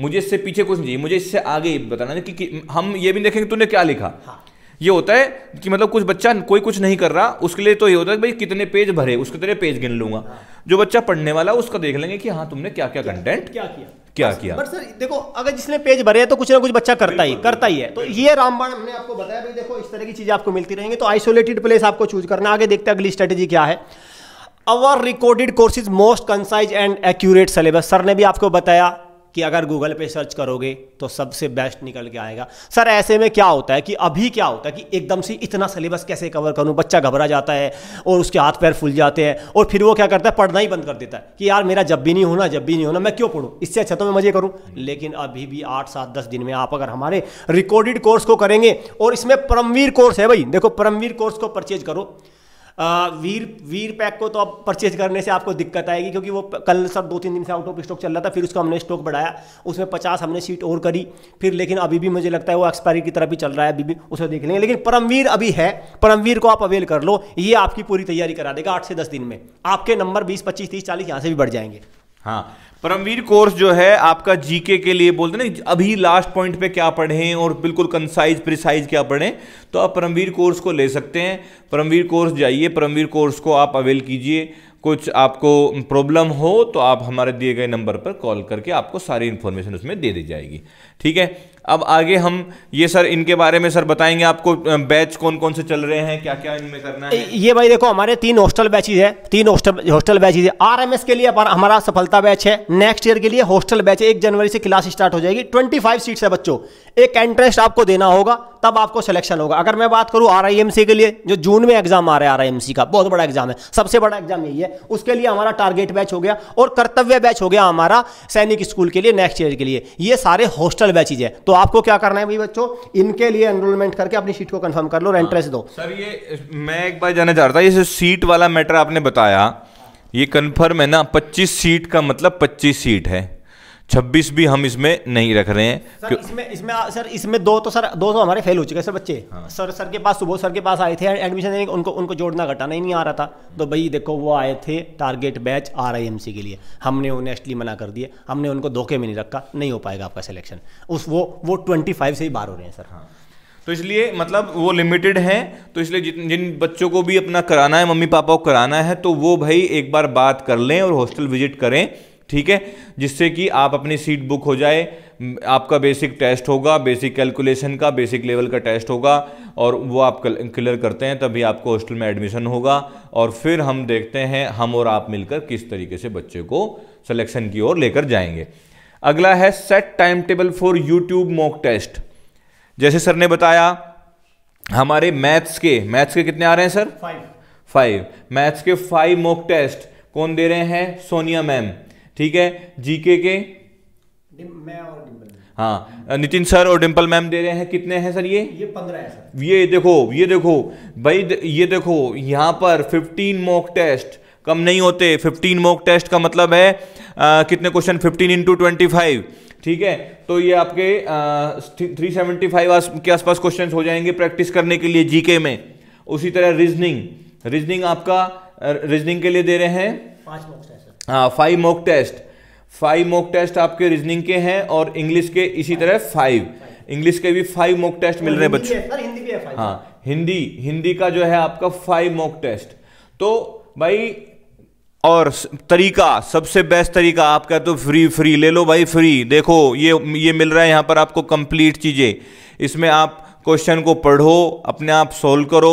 मुझे इससे पीछे कुछ नहीं चाहिए मुझे इससे आगे बताना कि, कि हम ये भी देखेंगे तूने क्या लिखा हाँ। ये होता है कि मतलब कुछ बच्चा कोई कुछ नहीं कर रहा उसके लिए तो ये होता है भाई कितने पेज भरे उसके तेरे पेज गिन लूंगा हाँ। जो बच्चा पढ़ने वाला उसका देख लेंगे कि हाँ तुमने क्या क्या कंटेंट क्या किया क्या किया बट सर देखो अगर जिसने पेज भरे हैं तो कुछ ना कुछ बच्चा करता ही करता ही है तो ये रामबाण हमने आपको बताया भाई देखो इस तरह की चीज़ें आपको मिलती रहेंगी तो आइसोलेटेड प्लेस आपको चूज करना आगे देखते हैं अगली स्ट्रेटेजी क्या है our recorded courses most concise and accurate syllabus sir ने भी आपको बताया कि अगर गूगल पे सर्च करोगे तो सबसे बेस्ट निकल के आएगा सर ऐसे में क्या होता है कि अभी क्या होता है कि एकदम से इतना सिलेबस कैसे कवर करूँ बच्चा घबरा जाता है और उसके हाथ पैर फूल जाते हैं और फिर वो क्या करता है पढ़ना ही बंद कर देता है कि यार मेरा जब भी नहीं होना जब भी नहीं होना मैं क्यों पढ़ूँ इससे अच्छा तो मैं मजे करूँ लेकिन अभी भी आठ सात दस दिन में आप अगर हमारे रिकॉर्डेड कोर्स को करेंगे और इसमें परमवीर कोर्स है भाई देखो परमवीर कोर्स को परचेज करो वीर वीर पैक को तो अब परचेज करने से आपको दिक्कत आएगी क्योंकि वो कल सर दो तीन दिन से आउट ऑफ स्टॉक चल रहा था फिर उसको हमने स्टॉक बढ़ाया उसमें पचास हमने सीट और करी फिर लेकिन अभी भी मुझे लगता है वो एक्सपायरी की तरफ भी चल रहा है अभी भी उसे देख लेंगे लेकिन परमवीर अभी है परमवीर को आप अवेल कर लो ये आपकी पूरी तैयारी करा देगा आठ से दस दिन में आपके नंबर बीस पच्चीस तीस चालीस यहाँ से भी बढ़ जाएंगे हाँ परमवीर कोर्स जो है आपका जीके के लिए बोलते ना अभी लास्ट पॉइंट पे क्या पढ़ें और बिल्कुल कंसाइज प्रिसाइज क्या पढ़ें तो आप परमवीर कोर्स को ले सकते हैं परमवीर कोर्स जाइए परमवीर कोर्स को आप अवेल कीजिए कुछ आपको प्रॉब्लम हो तो आप हमारे दिए गए नंबर पर कॉल करके आपको सारी इन्फॉर्मेशन उसमें दे दी जाएगी ठीक है अब आगे हम ये सर इनके बारे में सर बताएंगे आपको बैच कौन कौन से चल रहे हैं क्या क्या इनमें करना है ये भाई देखो हमारे तीन हॉस्टल बैचेज है तीन हॉस्टल हॉस्टल बैचेज है आरएमएस के लिए हमारा सफलता बैच है नेक्स्ट ईयर के लिए हॉस्टल बैच है एक जनवरी से क्लास स्टार्ट हो जाएगी ट्वेंटी फाइव सीट्स है बच्चों एक एंट्रेंस आपको देना होगा तब आपको सिलेक्शन होगा अगर मैं बात करूँ आर के लिए जो जून में एग्जाम आ रहा है आर का बहुत बड़ा एग्जाम है सबसे बड़ा एग्जाम यही है उसके लिए हमारा टारगेट बैच हो गया और कर्तव्य बैच हो गया हमारा सैनिक स्कूल के लिए नेक्स्ट ईयर के लिए ये सारे हॉस्टल बैचेज है तो तो आपको क्या करना है भाई बच्चों इनके लिए एनरोलमेंट करके अपनी सीट को कंफर्म कर लो एंट्रेंस हाँ। दो सर ये मैं एक बार जाना चाहता हूँ ये सीट वाला मैटर आपने बताया ये कंफर्म है ना 25 सीट का मतलब 25 सीट है छब्बीस भी हम इसमें नहीं रख रहे हैं सर इसमें इसमें सर इसमें दो तो सर दो तो हमारे फेल हो चुके हैं सर बच्चे हाँ। सर सर के पास सुबह सर के पास आए थे एडमिशन देने उनको उनको जोड़ना घटाना ही नहीं आ रहा था तो भाई देखो वो आए थे टारगेट बैच आर के लिए हमने उन्हें एक्चुअली मना कर दिया हमने उनको धोखे में नहीं रखा नहीं हो पाएगा आपका सिलेक्शन उस वो वो ट्वेंटी से ही बाहर हो रहे हैं सर हाँ तो इसलिए मतलब वो लिमिटेड हैं तो इसलिए जिन जिन बच्चों को भी अपना कराना है मम्मी पापा को कराना है तो वो भाई एक बार बात कर लें और हॉस्टल विजिट करें ठीक है जिससे कि आप अपनी सीट बुक हो जाए आपका बेसिक टेस्ट होगा बेसिक कैलकुलेशन का बेसिक लेवल का टेस्ट होगा और वो आप क्लियर करते हैं तभी आपको हॉस्टल में एडमिशन होगा और फिर हम देखते हैं हम और आप मिलकर किस तरीके से बच्चे को सिलेक्शन की ओर लेकर जाएंगे अगला है set time table for YouTube mock test जैसे सर ने बताया हमारे मैथ्स के मैथ्स के कितने आ रहे हैं सर फाइव फाइव मैथ्स के फाइव मॉक टेस्ट कौन दे रहे हैं सोनिया मैम ठीक है जीके के हाँ नितिन सर और डिम्पल मैम दे रहे हैं कितने हैं सर ये ये पंद्रह है सर ये देखो ये देखो भाई ये देखो यहाँ पर फिफ्टीन मॉक टेस्ट कम नहीं होते फिफ्टीन मॉक टेस्ट का मतलब है आ, कितने question fifteen into twenty five ठीक है तो ये आपके थ्री सेवेंटी फाइव के आसपास क्वेश्चन हो जाएंगे प्रैक्टिस करने के लिए जीके में उसी तरह रीजनिंग रीजनिंग आपका रीजनिंग के लिए दे रहे हैं पाँच mock five mock test five mock test आपके रीजनिंग के हैं और इंग्लिश के इसी तरह फाइव इंग्लिश के भी फाइव मॉक टेस्ट मिल रहे हैं बच्चों हाँ हिंदी हिंदी का जो है आपका फाइव मॉक टेस्ट तो भाई और तरीका सबसे बेस्ट तरीका आप कहते हो फ्री फ्री ले लो भाई फ्री देखो ये ये मिल रहा है यहाँ पर आपको कंप्लीट चीज़ें इसमें आप क्वेश्चन को पढ़ो अपने आप सोल्व करो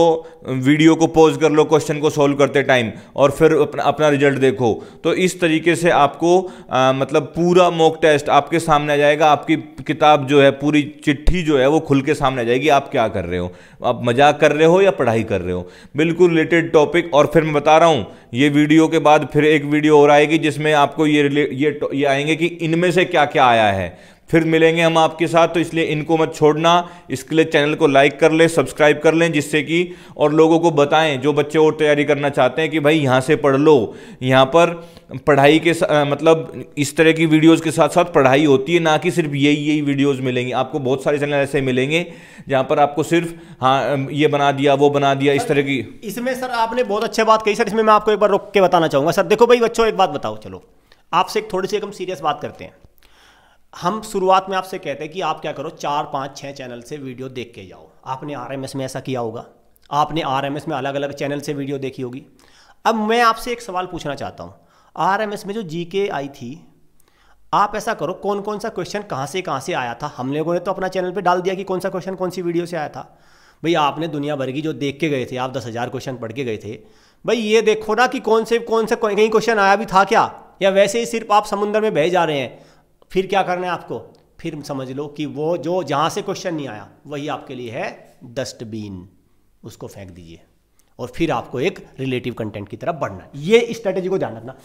वीडियो को पॉज कर लो क्वेश्चन को सोल्व करते टाइम और फिर अपना अपना रिजल्ट देखो तो इस तरीके से आपको आ, मतलब पूरा मॉक टेस्ट आपके सामने आ जाएगा आपकी किताब जो है पूरी चिट्ठी जो है वो खुल के सामने आ जाएगी आप क्या कर रहे हो आप मजाक कर रहे हो या पढ़ाई कर रहे हो बिल्कुल रिलेटेड टॉपिक और फिर मैं बता रहा हूँ ये वीडियो के बाद फिर एक वीडियो और आएगी जिसमें आपको ये ये ये आएंगे कि इनमें से क्या क्या आया है फिर मिलेंगे हम आपके साथ तो इसलिए इनको मत छोड़ना इसके लिए चैनल को लाइक कर लें सब्सक्राइब कर लें जिससे कि और लोगों को बताएं जो बच्चे और तैयारी करना चाहते हैं कि भाई यहाँ से पढ़ लो यहाँ पर पढ़ाई के मतलब इस तरह की वीडियोज़ के साथ साथ पढ़ाई होती है ना कि सिर्फ यही यही वीडियोज़ मिलेंगी आपको बहुत सारे चैनल ऐसे मिलेंगे जहाँ पर आपको सिर्फ हाँ ये बना दिया वो बना दिया इस तरह की इसमें सर आपने बहुत अच्छी बात कही सर इसमें मैं आपको एक बार रोक के बताना चाहूँगा सर देखो भाई बच्चों एक बात बताओ चलो आपसे एक थोड़ी सी एकदम सीरियस बात करते हैं हम शुरुआत में आपसे कहते हैं कि आप क्या करो चार पाँच छः चैनल से वीडियो देख के जाओ आपने आर एम एस में ऐसा किया होगा आपने आर एम एस में अलग अलग चैनल से वीडियो देखी होगी अब मैं आपसे एक सवाल पूछना चाहता हूँ आर एम एस में जो जी के आई थी आप ऐसा करो कौन कौन सा क्वेश्चन कहाँ से कहाँ से आया था हम लोगों ने तो अपना चैनल पर डाल दिया कि कौन सा क्वेश्चन कौन सी वीडियो से आया था भाई आपने दुनिया भर की जो देख के गए थे आप दस हज़ार क्वेश्चन पढ़ के गए थे भाई ये देखो ना कि कौन से कौन से कहीं क्वेश्चन आया भी था क्या या वैसे ही सिर्फ आप समुंदर में बह जा रहे हैं फिर क्या करना है आपको फिर समझ लो कि वो जो जहाँ से क्वेश्चन नहीं आया वही आपके लिए है डस्टबिन उसको फेंक दीजिए और फिर आपको एक रिलेटिव कंटेंट की तरफ बढ़ना ये स्ट्रेटेजी को ध्यान रखना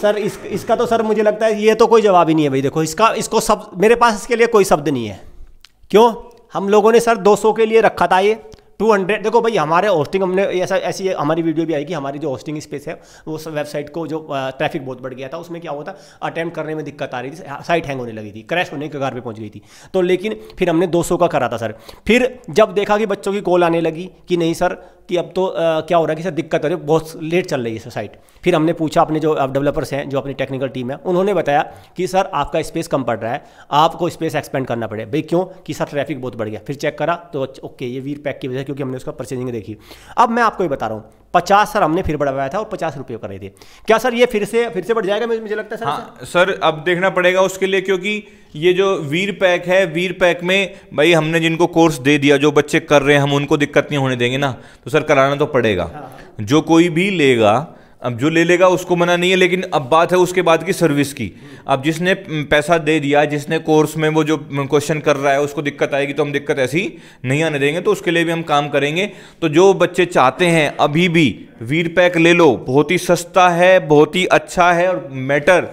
सर इस, इसका तो सर मुझे लगता है ये तो कोई जवाब ही नहीं है भाई देखो इसका इसको सब मेरे पास इसके लिए कोई शब्द नहीं है क्यों हम लोगों ने सर 200 के लिए रखा था ये टू हंड्रेड देखो भाई हमारे होस्टिंग हमने ऐसा ऐसी हमारी वीडियो भी आई कि हमारी जो होस्टिंग स्पेस है उस वेबसाइट को जो ट्रैफिक बहुत बढ़ गया था उसमें क्या हुआ था अटैम्प्ट करने में दिक्कत आ रही थी साइट हाँ, हैंग होने लगी थी क्रैश होने के कगार पर पहुंच गई थी तो लेकिन फिर हमने दो का करा था सर फिर जब देखा कि बच्चों की कॉल आने लगी कि नहीं सर कि अब तो आ, क्या हो रहा है कि सर दिक्कत हो रही है बहुत लेट चल रही है सर साइट फिर हमने पूछा अपने जो डेवलपर्स हैं जो अपनी टेक्निकल टीम है उन्होंने बताया कि सर आपका स्पेस कम पड़ रहा है आपको स्पेस एक्सपेंड करना पड़े भाई क्यों कि सर ट्रैफिक बहुत बढ़ गया फिर चेक करा तो ओके ये वीर पैक की वजह क्योंकि हमने उसका परचेजिंग देखी अब मैं आपको ये बता रहा हूँ पचास सर हमने फिर बढ़वाया था और पचास रुपये कर रहे थे क्या सर ये फिर से फिर से बढ़ जाएगा मुझे लगता है सर हाँ, सर अब देखना पड़ेगा उसके लिए क्योंकि ये जो वीर पैक है वीर पैक में भाई हमने जिनको कोर्स दे दिया जो बच्चे कर रहे हैं हम उनको दिक्कत नहीं होने देंगे ना तो सर कराना तो पड़ेगा हाँ। जो कोई भी लेगा अब जो ले लेगा उसको मना नहीं है लेकिन अब बात है उसके बाद की सर्विस की अब जिसने पैसा दे दिया जिसने कोर्स में वो जो क्वेश्चन कर रहा है उसको दिक्कत आएगी तो हम दिक्कत ऐसी नहीं आने देंगे तो उसके लिए भी हम काम करेंगे तो जो बच्चे चाहते हैं अभी भी वीर पैक ले लो बहुत ही सस्ता है बहुत ही अच्छा है और मैटर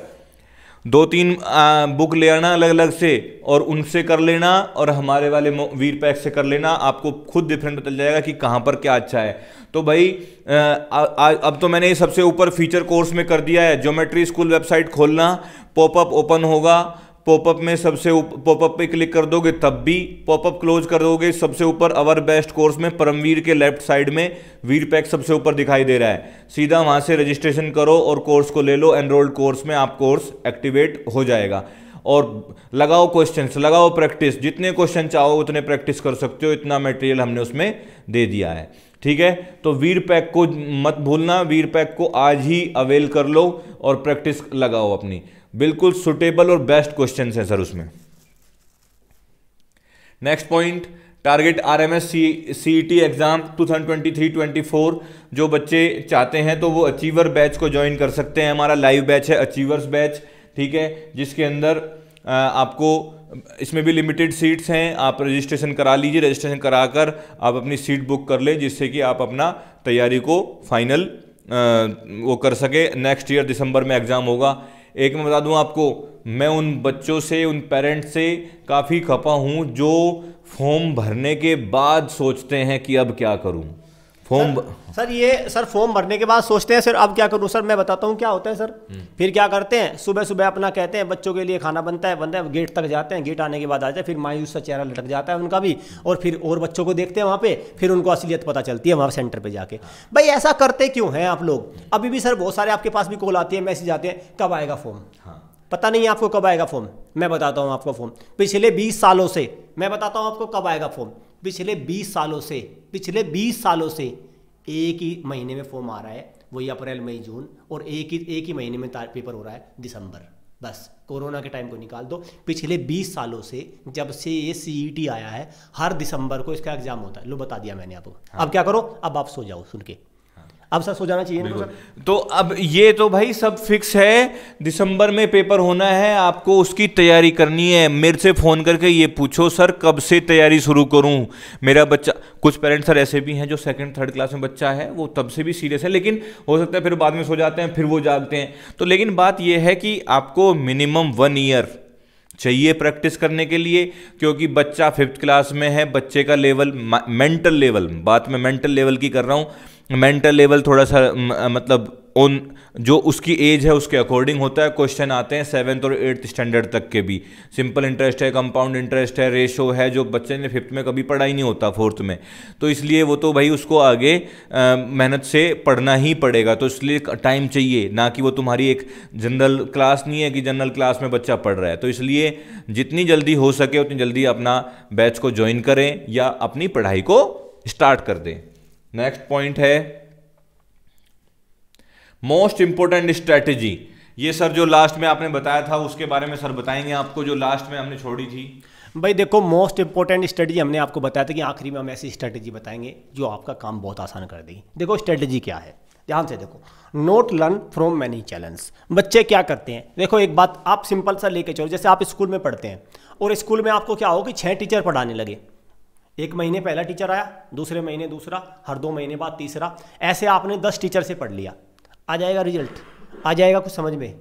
दो तीन आ, बुक ले आना अलग अलग से और उनसे कर लेना और हमारे वाले वीर पैक से कर लेना आपको खुद डिफरेंट बदल जाएगा कि कहाँ पर क्या अच्छा है तो भाई आ, आ, अब तो मैंने सबसे ऊपर फीचर कोर्स में कर दिया है ज्योमेट्री स्कूल वेबसाइट खोलना पॉपअप ओपन होगा पॉपअप में सबसे पॉपअप पे क्लिक कर दोगे तब भी पॉपअप क्लोज कर दोगे सबसे ऊपर अवर बेस्ट कोर्स में परमवीर के लेफ्ट साइड में वीर पैक सबसे ऊपर दिखाई दे रहा है सीधा वहाँ से रजिस्ट्रेशन करो और कोर्स को ले लो एनरोल्ड कोर्स में आप कोर्स एक्टिवेट हो जाएगा और लगाओ क्वेश्चंस लगाओ प्रैक्टिस जितने क्वेश्चन चाहो उतने प्रैक्टिस कर सकते हो इतना मटेरियल हमने उसमें दे दिया है ठीक है तो वीर पैक को मत भूलना वीर पैक को आज ही अवेल कर लो और प्रैक्टिस लगाओ अपनी बिल्कुल सुटेबल और बेस्ट क्वेश्चन हैं सर उसमें next point target R M S C C T exam two thousand twenty three twenty four जो बच्चे चाहते हैं तो वो अचीवर बैच को ज्वाइन कर सकते हैं हमारा लाइव बैच है अचीवर्स बैच ठीक है जिसके अंदर आपको इसमें भी लिमिटेड सीट्स हैं आप रजिस्ट्रेशन करा लीजिए रजिस्ट्रेशन करा कर आप अपनी सीट बुक कर लें जिससे कि आप अपना तैयारी को फाइनल वो कर सके नेक्स्ट ईयर दिसंबर में एग्ज़ाम होगा एक मैं बता दूं आपको मैं उन बच्चों से उन पेरेंट्स से काफ़ी खपा हूँ जो फॉर्म भरने के बाद सोचते हैं कि अब क्या करूँ फॉर्म सर, ये सर फॉर्म भरने के बाद सोचते हैं सर अब क्या करूँ सर मैं बताता हूँ क्या होता है सर हम्म। फिर क्या करते हैं सुबह सुबह अपना कहते हैं बच्चों के लिए खाना बनता है बनता है गेट तक जाते हैं गेट आने के बाद आ जाते हैं फिर मायूस सा चेहरा लटक जाता है उनका भी और फिर और बच्चों को देखते हैं वहाँ पे फिर उनको असलियत पता चलती है वहाँ सेंटर पर जाके भाई ऐसा करते क्यों हैं आप लोग अभी भी सर बहुत सारे आपके पास भी कॉल आती है मैसेज आते हैं कब आएगा फॉर्म हाँ। पता नहीं आपको कब आएगा फॉर्म मैं बताता हूँ आपको फॉर्म पिछले बीस सालों से मैं बताता हूँ आपको कब आएगा फॉर्म पिछले 20 सालों से पिछले 20 सालों से एक ही महीने में फॉर्म आ रहा है वही अप्रैल मई जून और एक ही एक ही महीने में पेपर हो रहा है दिसंबर बस कोरोना के टाइम को निकाल दो पिछले 20 सालों से जब से ये सी e आया है हर दिसंबर को इसका एग्जाम होता है लो बता दिया मैंने आपको हाँ। अब क्या करो अब आप सो जाओ सुन के अब सर सो जाना चाहिए सर तो अब ये तो भाई सब फिक्स है दिसंबर में पेपर होना है आपको उसकी तैयारी करनी है मेरे से फ़ोन करके ये पूछो सर कब से तैयारी शुरू करूं मेरा बच्चा कुछ पेरेंट्स सर ऐसे भी हैं जो सेकंड थर्ड क्लास में बच्चा है वो तब से भी सीरियस है लेकिन हो सकता है फिर बाद में सो जाते हैं फिर वो जागते हैं तो लेकिन बात यह है कि आपको मिनिमम वन ईयर चाहिए प्रैक्टिस करने के लिए क्योंकि बच्चा फिफ्थ क्लास में है बच्चे का लेवल मेंटल लेवल बात मैं मेंटल लेवल की कर रहा हूँ मेंटल लेवल थोड़ा सा मतलब उन जो उसकी एज है उसके अकॉर्डिंग होता है क्वेश्चन आते हैं सेवन्थ और एट्थ स्टैंडर्ड तक के भी सिंपल इंटरेस्ट है कंपाउंड इंटरेस्ट है रेशो है जो बच्चे ने फिफ्थ में कभी पढ़ा ही नहीं होता फोर्थ में तो इसलिए वो तो भाई उसको आगे मेहनत से पढ़ना ही पड़ेगा तो इसलिए टाइम चाहिए ना कि वो तुम्हारी एक जनरल क्लास नहीं है कि जनरल क्लास में बच्चा पढ़ रहा है तो इसलिए जितनी जल्दी हो सके उतनी जल्दी अपना बैच को ज्वाइन करें या अपनी पढ़ाई को स्टार्ट कर दें नेक्स्ट पॉइंट है मोस्ट इंपोर्टेंट स्ट्रेटेजी ये सर जो लास्ट में आपने बताया था उसके बारे में सर बताएंगे आपको जो लास्ट में हमने छोड़ी थी भाई देखो मोस्ट इंपॉर्टेंट स्ट्रेटजी हमने आपको बताया था कि आखिरी में हम ऐसी स्ट्रेटजी बताएंगे जो आपका काम बहुत आसान कर देगी देखो स्ट्रेटजी क्या है ध्यान से देखो note learn from many challenge बच्चे क्या करते हैं देखो एक बात आप सिंपल सा लेके चलो जैसे आप स्कूल में पढ़ते हैं और स्कूल में आपको क्या हो कि छः टीचर पढ़ाने लगे एक महीने पहला टीचर आया दूसरे महीने दूसरा हर दो महीने बाद तीसरा ऐसे आपने दस टीचर से पढ़ लिया आ जाएगा रिजल्ट आ जाएगा कुछ समझ में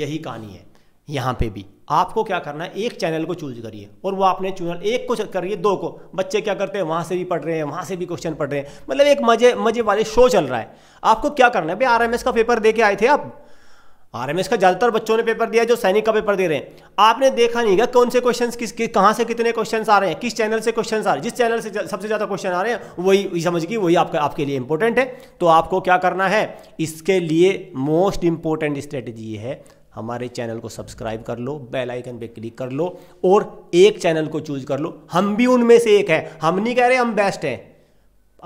यही कहानी है यहाँ पे भी आपको क्या करना है एक चैनल को चूज करिए और वो आपने चूनल एक को करिए दो को बच्चे क्या करते हैं वहाँ से भी पढ़ रहे हैं वहाँ से भी क्वेश्चन पढ़ रहे हैं मतलब एक मजे मजे वाले शो चल रहा है आपको क्या करना है भाई आर का पेपर दे के आए थे आप आरएमएस का ज्यादातर बच्चों ने पेपर दिया जो सैनिक का पेपर दे रहे हैं आपने देखा नहीं कौन से क्वेश्चन किस कि, कहाँ से कितने क्वेश्चन आ रहे हैं किस चैनल से क्वेश्चन आ रहे हैं जिस चैनल से सबसे ज्यादा क्वेश्चन आ रहे हैं वही समझ गई वही आपका आपके लिए इंपॉर्टेंट है तो आपको क्या करना है इसके लिए मोस्ट इंपॉर्टेंट स्ट्रेटेजी है हमारे चैनल को सब्सक्राइब कर लो बेल आइकन पे क्लिक कर लो और एक चैनल को चूज कर लो हम भी उनमें से एक है हम नहीं कह रहे हम बेस्ट हैं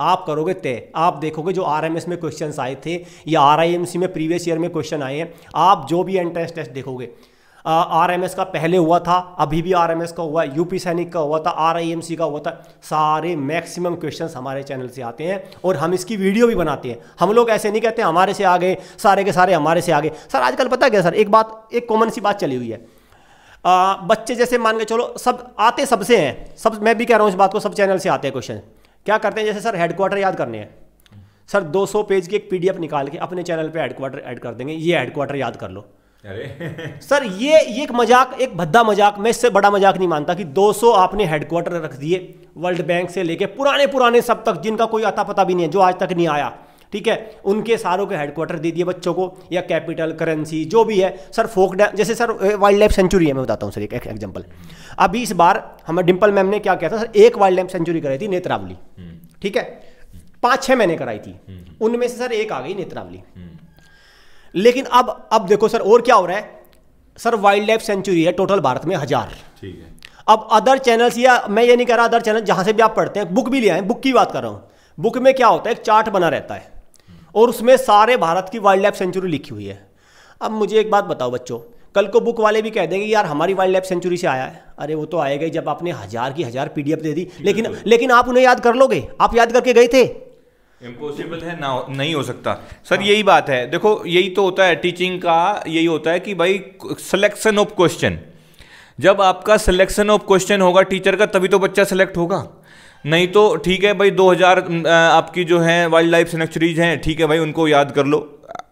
आप करोगे तय आप देखोगे जो आर में क्वेश्चन आए थे या आर में प्रीवियस ईयर में क्वेश्चन आए हैं आप जो भी एंट्रेंस टेस्ट देखोगे आर एम एस का पहले हुआ था अभी भी आर एम एस का हुआ है यूपी सैनिक का हुआ था आर आई एम सी का हुआ था सारे मैक्सिमम क्वेश्चंस हमारे चैनल से आते हैं और हम इसकी वीडियो भी बनाते हैं हम लोग ऐसे नहीं कहते हमारे से आ गए सारे के सारे हमारे से आ गए सर आजकल पता क्या सर एक बात एक कॉमन सी बात चली हुई है आ, बच्चे जैसे मान के चलो सब आते सबसे हैं सब मैं भी कह रहा हूँ इस बात को सब चैनल से आते हैं क्वेश्चन क्या करते हैं जैसे सर हेडक्वार्टर याद करने हैं सर 200 पेज की एक पीडीएफ निकाल के अपने चैनल पे हेडक्वार्टर ऐड कर देंगे ये हेडक्वार्टर याद कर लो अरे सर ये ये एक मजाक एक भद्दा मजाक मैं इससे बड़ा मजाक नहीं मानता कि 200 आपने हेडक्वार्टर रख दिए वर्ल्ड बैंक से लेके पुराने पुराने सब तक जिनका कोई अता पता भी नहीं है जो आज तक नहीं आया ठीक है उनके सारों के हेडक्वार्टर दे दिए बच्चों को या कैपिटल करेंसी जो भी है सर फोक डैम जैसे सर वाइल्ड लाइफ सेंचुरी है मैं बताता हूँ सर एक एग्जाम्पल अभी इस बार हमें डिम्पल मैम ने क्या किया था सर एक वाइल्ड लाइफ सेंचुरी कराई थी नेत्रावली हम्म। ठीक है पाँच छः महीने कराई थी हम्म। उनमें से सर एक आ गई नेत्रावली हम्म। लेकिन अब अब देखो सर और क्या हो रहा है सर वाइल्ड लाइफ सेंचुरी है टोटल भारत में हज़ार ठीक है अब अदर चैनल्स या मैं ये नहीं कह रहा अदर चैनल जहाँ से भी आप पढ़ते हैं बुक भी ले आए बुक की बात कर रहा हूँ बुक में क्या होता है एक चार्ट बना रहता है और उसमें सारे भारत की वाइल्ड लाइफ सेंचुरी लिखी हुई है अब मुझे एक बात बताओ बच्चों कल को बुक वाले भी कह देंगे यार हमारी वाइल्ड लाइफ सेंचुरी से आया है अरे वो तो आएगा ही जब आपने हज़ार की हज़ार पीडीएफ दे दी लेकिन लेकिन आप उन्हें याद कर लोगे आप याद करके गए थे इम्पॉसिबल है ना नहीं हो सकता सर हाँ। यही बात है देखो यही तो होता है टीचिंग का यही होता है कि भाई सिलेक्शन ऑफ क्वेश्चन जब आपका सिलेक्शन ऑफ क्वेश्चन होगा टीचर का तभी तो बच्चा सेलेक्ट होगा नहीं तो ठीक है भाई 2000 आपकी जो है वाइल्ड लाइफ सेंचुरीज हैं ठीक है भाई उनको याद कर लो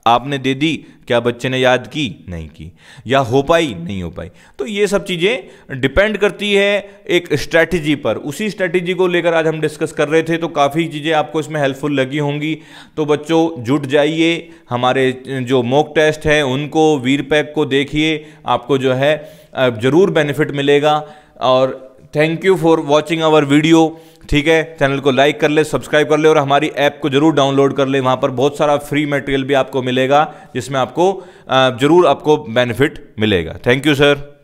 आपने दे दी क्या बच्चे ने याद की नहीं की या हो पाई नहीं हो पाई तो ये सब चीज़ें डिपेंड करती है एक स्ट्रैटेजी पर उसी स्ट्रैटेजी को लेकर आज हम डिस्कस कर रहे थे तो काफ़ी चीज़ें आपको इसमें हेल्पफुल लगी होंगी तो बच्चों जुट जाइए हमारे जो मॉक टेस्ट हैं उनको वीर पैक को देखिए आपको जो है ज़रूर बेनिफिट मिलेगा और thank you for watching our video ठीक है चैनल को लाइक कर ले सब्सक्राइब कर ले और हमारी ऐप को जरूर डाउनलोड कर ले वहाँ पर बहुत सारा फ्री मटेरियल भी आपको मिलेगा जिसमें आपको जरूर आपको बेनिफिट मिलेगा थैंक यू सर